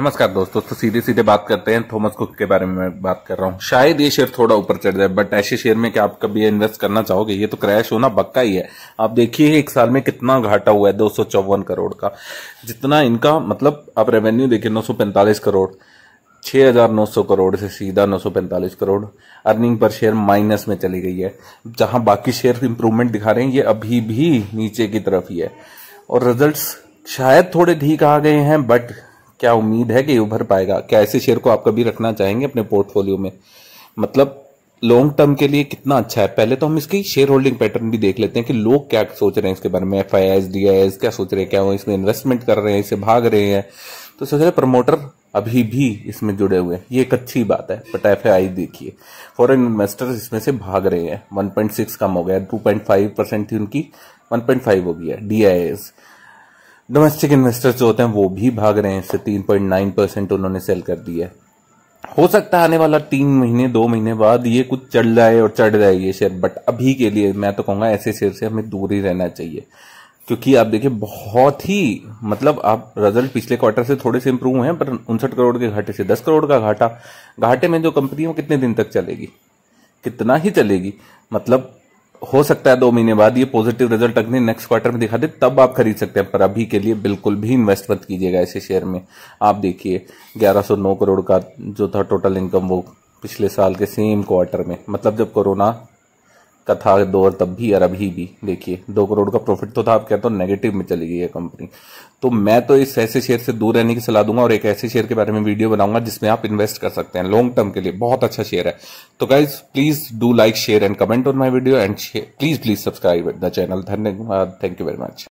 नमस्कार दोस्तों तो सीधे सीधे बात करते हैं थॉमस कुक के बारे में बात कर रहा हूँ शायद ये शेयर थोड़ा ऊपर चढ़ जाए बट ऐसे शेयर में क्या आप कभी इन्वेस्ट करना चाहोगे ये तो क्रैश होना पक्का ही है आप देखिए एक साल में कितना घाटा हुआ है दो करोड़ का जितना इनका मतलब आप रेवेन्यू देखिए नौ करोड़ 6,900 करोड़ से सीधा 945 करोड़ अर्निंग पर शेयर माइनस में चली गई है जहां बाकी शेयर इंप्रूवमेंट दिखा रहे हैं ये अभी भी नीचे की तरफ ही है और रिजल्ट्स शायद थोड़े ठीक आ गए हैं बट क्या उम्मीद है कि उभर पाएगा क्या ऐसे शेयर को आप कभी रखना चाहेंगे अपने पोर्टफोलियो में मतलब लॉन्ग टर्म के लिए कितना अच्छा है पहले तो हम इसकी शेयर होल्डिंग पैटर्न भी देख लेते हैं कि लोग क्या सोच रहे हैं इसके बारे में F I S D I S क्या सोच रहे हैं क्या वो इसमें इन्वेस्टमेंट कर रहे हैं इसे भाग रहे हैं तो सोच रहे प्रमोटर अभी भी इसमें जुड़े हुए हैं ये एक अच्छी बात है बट एफ आई देखिए फॉरेन इन्वेस्टर इसमें से भाग रहे हैं 1.6 कम हो गया 2.5 परसेंट थी उनकी 1.5 हो गया D I S domestic investors जो होते हैं वो भी भाग रहे हैं इससे तीन पॉइंट नाइन परसेंट उन्होंने सेल कर दिया है हो सकता है आने वाला तीन महीने दो महीने बाद ये कुछ चढ़ जाए और चढ़ जाए ये शेयर बट अभी के लिए मैं तो कहूंगा ऐसे शेयर से हमें दूर ही रहना चाहिए क्योंकि आप देखिए बहुत ही मतलब आप रिजल्ट पिछले क्वार्टर से थोड़े से इंप्रूव हुए हैं पर उनसठ करोड़ के घाटे से दस करोड़ का घाटा घाटे में जो कंपनी है वो कितने दिन तक चलेगी कितना ही चलेगी मतलब हो सकता है दो महीने बाद ये पॉजिटिव रिजल्ट अपने नेक्स्ट क्वार्टर में दिखा दे तब आप खरीद सकते हैं पर अभी के लिए बिल्कुल भी इन्वेस्ट मत कीजिएगा ऐसे शेयर में आप देखिए 1109 करोड़ का जो था टोटल इनकम वो पिछले साल के सेम क्वार्टर में मतलब जब कोरोना था दौर तब भी और अभी भी देखिए दो करोड़ का प्रॉफिट तो था आप कहते हो नेगेटिव में चली गई है कंपनी तो मैं तो इस ऐसे शेयर से दूर रहने की सलाह दूंगा और एक ऐसे शेयर के बारे में वीडियो बनाऊंगा जिसमें आप इन्वेस्ट कर सकते हैं लॉन्ग टर्म के लिए बहुत अच्छा शेयर है तो guys please do like share and comment on my video and please please subscribe the channel धन्यवाद थैंक यू वेरी मच